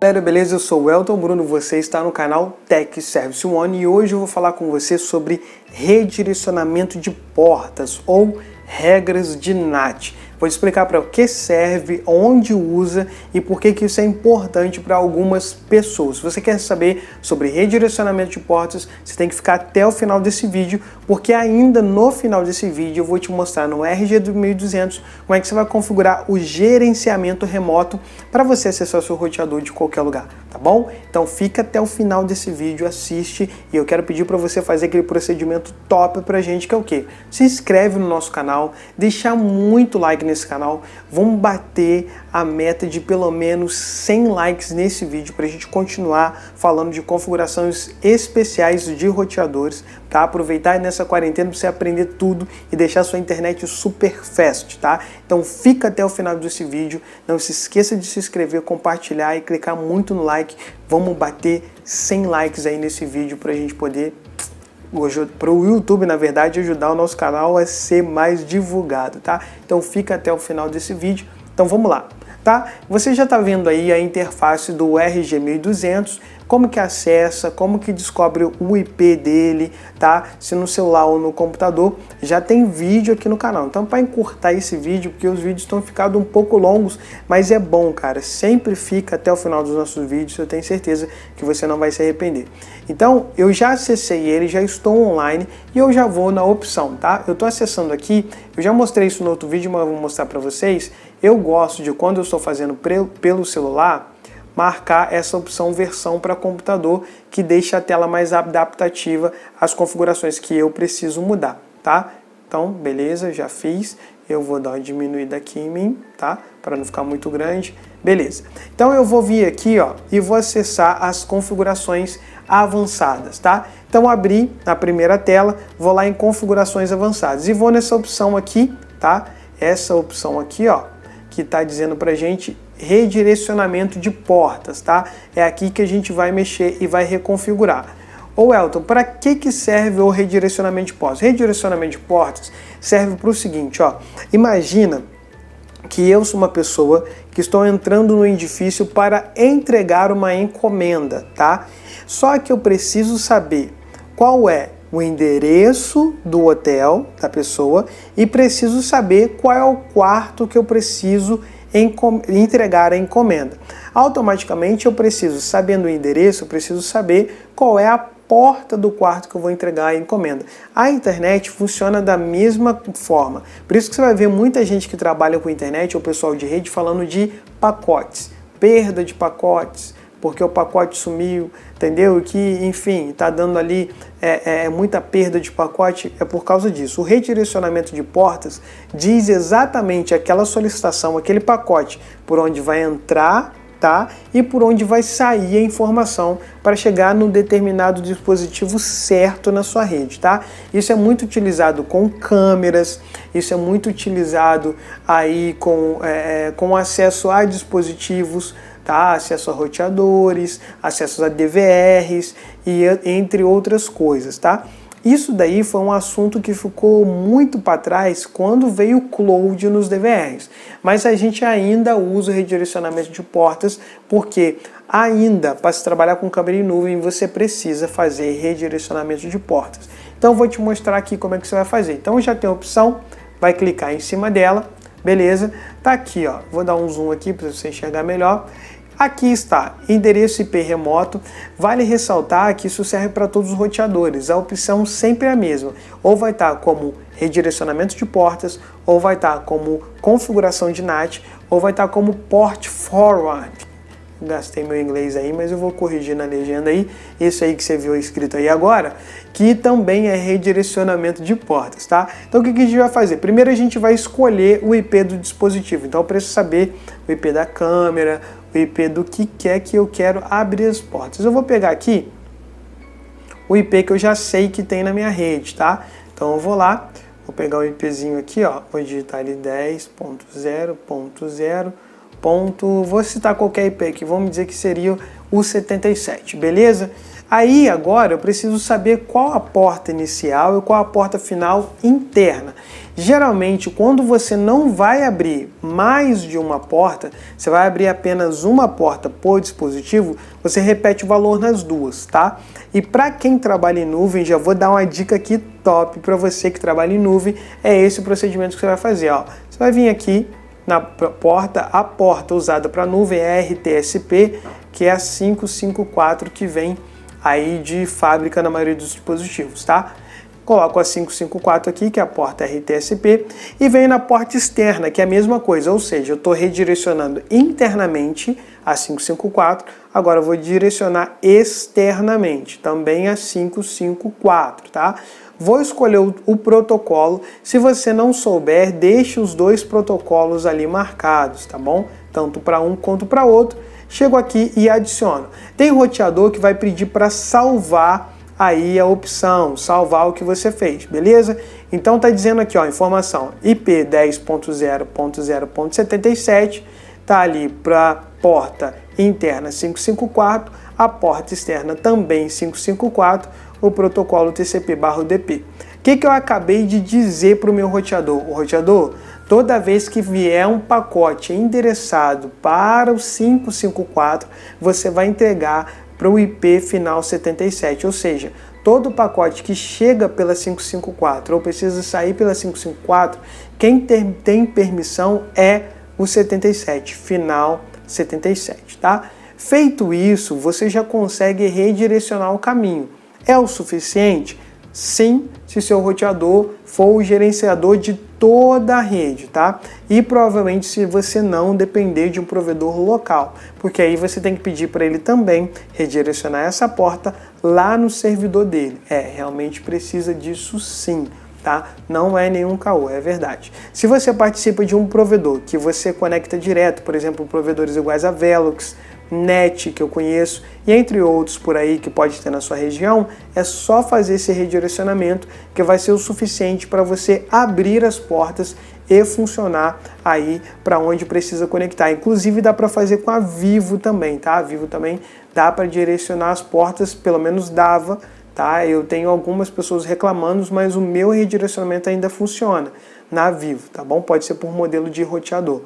Galera, beleza? Eu sou o Elton Bruno, você está no canal Tech Service One e hoje eu vou falar com você sobre redirecionamento de portas ou regras de NAT. Vou explicar para o que serve, onde usa e por que, que isso é importante para algumas pessoas. Se você quer saber sobre redirecionamento de portas, você tem que ficar até o final desse vídeo, porque ainda no final desse vídeo eu vou te mostrar no rg 2.200 como é que você vai configurar o gerenciamento remoto para você acessar seu roteador de qualquer lugar, tá bom? Então fica até o final desse vídeo, assiste e eu quero pedir para você fazer aquele procedimento top a gente que é o quê? Se inscreve no nosso canal, deixar muito like nesse canal, vamos bater a meta de pelo menos 100 likes nesse vídeo para a gente continuar falando de configurações especiais de roteadores, tá? Aproveitar nessa quarentena para você aprender tudo e deixar sua internet super fast, tá? Então fica até o final desse vídeo, não se esqueça de se inscrever, compartilhar e clicar muito no like. Vamos bater 100 likes aí nesse vídeo para a gente poder para o YouTube, na verdade, ajudar o nosso canal a ser mais divulgado, tá? Então fica até o final desse vídeo. Então vamos lá, tá? Você já está vendo aí a interface do RG1200, como que acessa, como que descobre o IP dele, tá? Se no celular ou no computador, já tem vídeo aqui no canal. Então para encurtar esse vídeo, porque os vídeos estão ficando um pouco longos, mas é bom, cara. Sempre fica até o final dos nossos vídeos, eu tenho certeza que você não vai se arrepender. Então, eu já acessei ele, já estou online e eu já vou na opção, tá? Eu estou acessando aqui, eu já mostrei isso no outro vídeo, mas eu vou mostrar para vocês. Eu gosto de quando eu estou fazendo pelo celular, marcar essa opção versão para computador, que deixa a tela mais adaptativa às configurações que eu preciso mudar, tá? Então, beleza, já fiz. Eu vou dar uma diminuída aqui em mim, tá? Para não ficar muito grande. Beleza. Então eu vou vir aqui ó, e vou acessar as configurações avançadas, tá? Então abri na primeira tela, vou lá em configurações avançadas e vou nessa opção aqui, tá? Essa opção aqui, ó, que tá dizendo pra gente redirecionamento de portas, tá? É aqui que a gente vai mexer e vai reconfigurar. Ô Elton, para que, que serve o redirecionamento de portas? Redirecionamento de portas serve para o seguinte, ó. Imagina que eu sou uma pessoa que estou entrando no edifício para entregar uma encomenda, tá? Só que eu preciso saber qual é o endereço do hotel da pessoa e preciso saber qual é o quarto que eu preciso entregar a encomenda. Automaticamente eu preciso, sabendo o endereço, eu preciso saber qual é a porta do quarto que eu vou entregar a encomenda. A internet funciona da mesma forma. Por isso que você vai ver muita gente que trabalha com internet ou pessoal de rede falando de pacotes, perda de pacotes, porque o pacote sumiu, entendeu? Que, enfim, está dando ali é, é, é, muita perda de pacote, é por causa disso. O redirecionamento de portas diz exatamente aquela solicitação, aquele pacote por onde vai entrar e por onde vai sair a informação para chegar no determinado dispositivo certo na sua rede, tá? Isso é muito utilizado com câmeras, isso é muito utilizado aí com, é, é com acesso a dispositivos, tá? Acesso a roteadores, acesso a DVRs e entre outras coisas, tá? Isso daí foi um assunto que ficou muito para trás quando veio o cloud nos DVRs, mas a gente ainda usa o redirecionamento de portas porque ainda para se trabalhar com câmera em nuvem você precisa fazer redirecionamento de portas. Então vou te mostrar aqui como é que você vai fazer. Então já tem a opção, vai clicar em cima dela, beleza? Tá aqui, ó. Vou dar um zoom aqui para você enxergar melhor. Aqui está, endereço IP remoto. Vale ressaltar que isso serve para todos os roteadores. A opção sempre é a mesma. Ou vai estar como redirecionamento de portas, ou vai estar como configuração de NAT, ou vai estar como port forward. Gastei meu inglês aí, mas eu vou corrigir na legenda aí. Isso aí que você viu escrito aí agora, que também é redirecionamento de portas, tá? Então o que a gente vai fazer? Primeiro a gente vai escolher o IP do dispositivo. Então eu preciso saber o IP da câmera, o IP do que quer que eu quero abrir as portas. Eu vou pegar aqui o IP que eu já sei que tem na minha rede, tá? Então eu vou lá, vou pegar o IPzinho aqui, ó, vou digitar ele 10.0.0. vou citar qualquer IP aqui, vamos dizer que seria o 77, beleza? Aí agora eu preciso saber qual a porta inicial e qual a porta final interna. Geralmente, quando você não vai abrir mais de uma porta, você vai abrir apenas uma porta por dispositivo, você repete o valor nas duas, tá? E para quem trabalha em nuvem, já vou dar uma dica aqui top para você que trabalha em nuvem, é esse o procedimento que você vai fazer, ó. Você vai vir aqui na porta, a porta usada para nuvem é RTSP, que é a 554 que vem aí de fábrica na maioria dos dispositivos, tá? Coloco a 554 aqui, que é a porta RTSP, e vem na porta externa, que é a mesma coisa, ou seja, eu estou redirecionando internamente a 554, agora eu vou direcionar externamente, também a 554, tá? Vou escolher o, o, protocolo. Se você não souber, deixe os dois protocolos ali marcados, tá bom? Tanto para um quanto para outro. Chego aqui e adiciono. Tem roteador que vai pedir para salvar aí a opção, salvar o que você fez, beleza? Então tá dizendo aqui, ó, informação IP 10.0.0.77 tá ali para porta interna 554, a porta externa também 554, o protocolo TCP/DP. O que, que eu acabei de dizer para o meu roteador? O roteador Toda vez que vier um pacote endereçado para o 554, você vai entregar para o IP final 77, ou seja, todo pacote que chega pela 554 ou precisa sair pela 554, quem tem, tem permissão é o 77, final 77, tá? Feito isso, você já consegue redirecionar o caminho. É o suficiente? Sim, se seu roteador for o gerenciador de toda a rede, tá? E provavelmente se você não depender de um provedor local, porque aí você tem que pedir para ele também redirecionar essa porta lá no servidor dele. É, realmente precisa disso sim. Tá? Não é nenhum caô, é verdade. Se você participa de um provedor que você conecta direto, por exemplo, provedores iguais a Velox, NET que eu conheço e entre outros por aí que pode ter na sua região, é só fazer esse redirecionamento que vai ser o suficiente para você abrir as portas e funcionar aí para onde precisa conectar. Inclusive dá para fazer com a Vivo também, tá? A Vivo também dá para direcionar as portas, pelo menos dava, tá? Eu tenho algumas pessoas reclamando, mas o meu redirecionamento ainda funciona na Vivo, tá bom? Pode ser por modelo de roteador.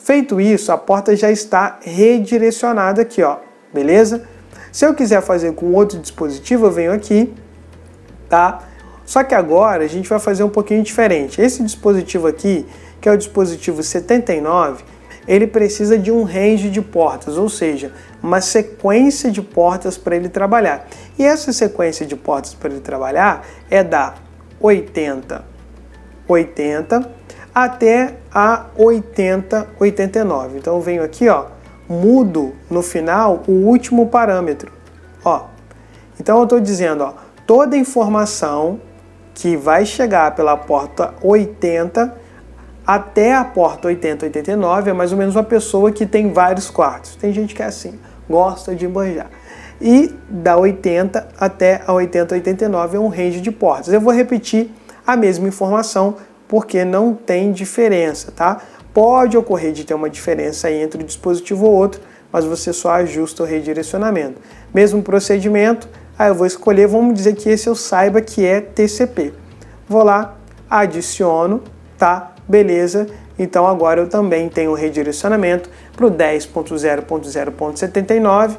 Feito isso, a porta já está redirecionada aqui, ó, beleza? Se eu quiser fazer com outro dispositivo, eu venho aqui, tá? Só que agora a gente vai fazer um pouquinho diferente. Esse dispositivo aqui, que é o dispositivo 79, ele precisa de um range de portas, ou seja, uma sequência de portas para ele trabalhar. E essa sequência de portas para ele trabalhar é da 80, 80, até a 80, 89. Então eu venho aqui, ó, mudo no final o último parâmetro, ó. Então eu estou dizendo, ó, toda informação que vai chegar pela porta 80 até a porta 80, 89 é mais ou menos uma pessoa que tem vários quartos. Tem gente que é assim, gosta de banjar. E da 80 até a 80, 89 é um range de portas. Eu vou repetir a mesma informação porque não tem diferença, tá? Pode ocorrer de ter uma diferença entre um dispositivo ou outro, mas você só ajusta o redirecionamento. Mesmo procedimento, aí ah, eu vou escolher, vamos dizer que esse eu saiba que é TCP. Vou lá, adiciono, tá? Beleza. Então agora eu também tenho o redirecionamento para o 10.0.0.79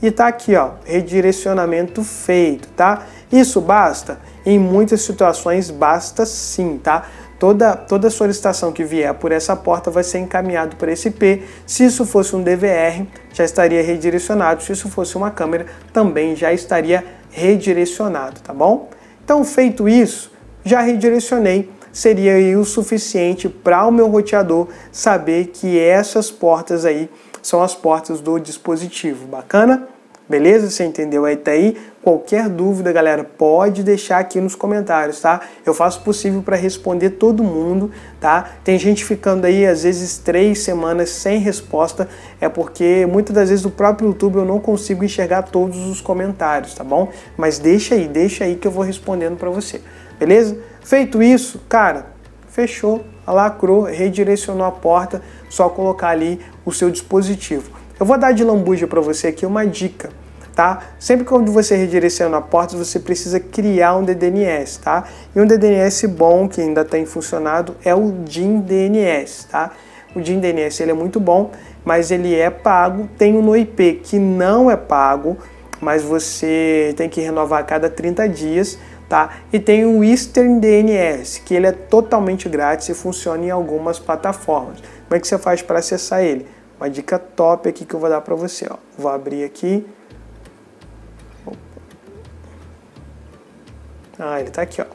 e tá aqui, ó, redirecionamento feito, tá? Isso basta? Em muitas situações basta sim, tá? Toda, toda solicitação que vier por essa porta vai ser encaminhado para esse IP. Se isso fosse um DVR, já estaria redirecionado. Se isso fosse uma câmera, também já estaria redirecionado, tá bom? Então, feito isso, já redirecionei. Seria o suficiente para o meu roteador saber que essas portas aí são as portas do dispositivo. Bacana? Beleza? Você entendeu aí até aí? Qualquer dúvida, galera, pode deixar aqui nos comentários, tá? Eu faço o possível para responder todo mundo, tá? Tem gente ficando aí, às vezes, três semanas sem resposta, é porque muitas das vezes o próprio YouTube eu não consigo enxergar todos os comentários, tá bom? Mas deixa aí, deixa aí que eu vou respondendo para você, beleza? Feito isso, cara, fechou, lacrou, redirecionou a porta, só colocar ali o seu dispositivo. Eu vou dar de lambuja para você aqui uma dica, tá? Sempre quando você redireciona portas, você precisa criar um DDNS, tá? E um DDNS bom que ainda tem funcionado é o DIN DNS, tá? O DIN DNS ele é muito bom, mas ele é pago. Tem um Noip que não é pago, mas você tem que renovar a cada 30 dias. Tá? E tem o Eastern DNS, que ele é totalmente grátis e funciona em algumas plataformas. Como é que você faz para acessar ele? Uma dica top aqui que eu vou dar para você. Ó. Vou abrir aqui. Ah, ele está aqui. Ó.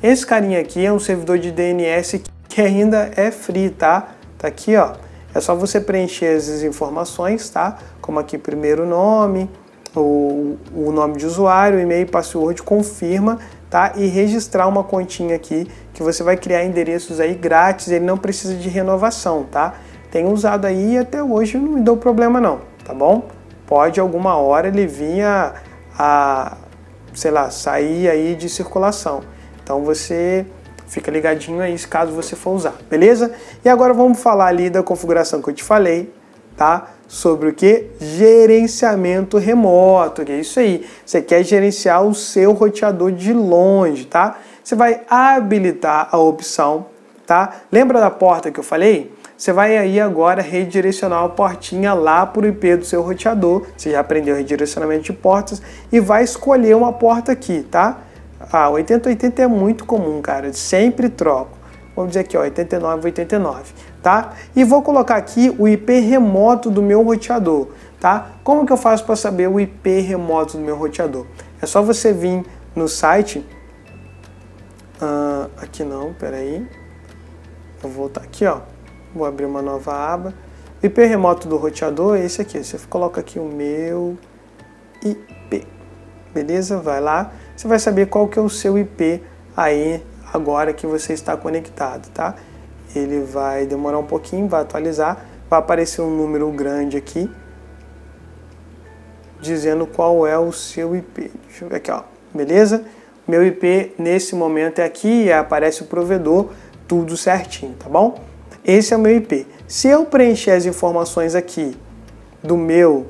Esse carinha aqui é um servidor de DNS que ainda é free, tá? Tá aqui, ó. É só você preencher as informações, tá? Como aqui, primeiro nome, o, o nome de usuário, e-mail, password, confirma, tá? E registrar uma continha aqui que você vai criar endereços aí grátis, ele não precisa de renovação, tá? Tenho usado aí e até hoje não me deu problema não, tá bom? Pode alguma hora ele vinha a, sei lá, sair aí de circulação. Então você fica ligadinho a caso você for usar, beleza? E agora vamos falar ali da configuração que eu te falei, tá? Sobre o que? Gerenciamento remoto, que é isso aí. Você quer gerenciar o seu roteador de longe, tá? Você vai habilitar a opção, tá? Lembra da porta que eu falei? você vai aí agora redirecionar a portinha lá para o IP do seu roteador, você já aprendeu redirecionamento de portas, e vai escolher uma porta aqui, tá? Ah, 8080 é muito comum, cara, sempre troco. Vamos dizer aqui, ó, 8989, tá? E vou colocar aqui o IP remoto do meu roteador, tá? Como que eu faço para saber o IP remoto do meu roteador? É só você vir no site... Ah, aqui não, peraí. Eu vou voltar aqui, ó Vou abrir uma nova aba. IP remoto do roteador é esse aqui. Você coloca aqui o meu IP. Beleza? Vai lá. Você vai saber qual que é o seu IP aí agora que você está conectado, tá? Ele vai demorar um pouquinho, vai atualizar. Vai aparecer um número grande aqui dizendo qual é o seu IP. Deixa eu ver aqui, ó. Beleza? Meu IP nesse momento é aqui e aparece o provedor, tudo certinho, tá bom? Esse é o meu IP. Se eu preencher as informações aqui do meu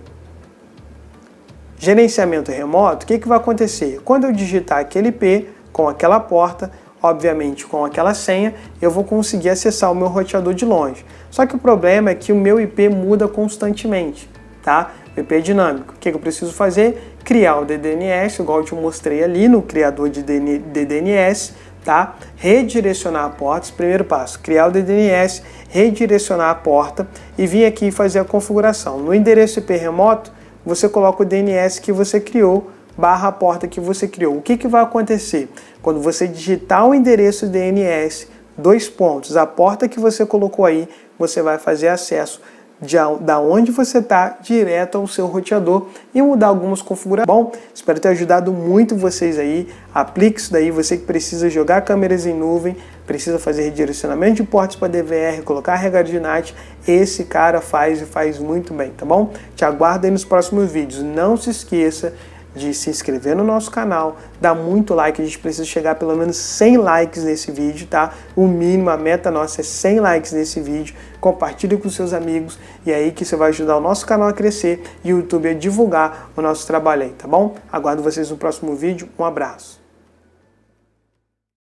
gerenciamento remoto, o que, que vai acontecer? Quando eu digitar aquele IP com aquela porta, obviamente com aquela senha, eu vou conseguir acessar o meu roteador de longe. Só que o problema é que o meu IP muda constantemente, tá? O IP é dinâmico. O que, que eu preciso fazer? Criar o DDNS, igual eu te mostrei ali no criador de DDNS, tá? Redirecionar portas, primeiro passo, criar o DDNS, redirecionar a porta e vir aqui fazer a configuração. No endereço IP remoto, você coloca o DNS que você criou barra a porta que você criou. O que, que vai acontecer? Quando você digitar o endereço DNS, dois pontos, a porta que você colocou aí, você vai fazer acesso de, da onde você está direto ao seu roteador e mudar algumas configurações. Bom, espero ter ajudado muito vocês aí. Aplique isso daí, você que precisa jogar câmeras em nuvem, precisa fazer redirecionamento de portas para DVR, colocar regra de NAT, esse cara faz e faz muito bem, tá bom? Te aguardo aí nos próximos vídeos. Não se esqueça de se inscrever no nosso canal, dar muito like, a gente precisa chegar pelo menos 100 likes nesse vídeo, tá? O mínimo, a meta nossa é 100 likes nesse vídeo, compartilhe com seus amigos e é aí que você vai ajudar o nosso canal a crescer e o YouTube a divulgar o nosso trabalho aí, tá bom? Aguardo vocês no próximo vídeo, um abraço!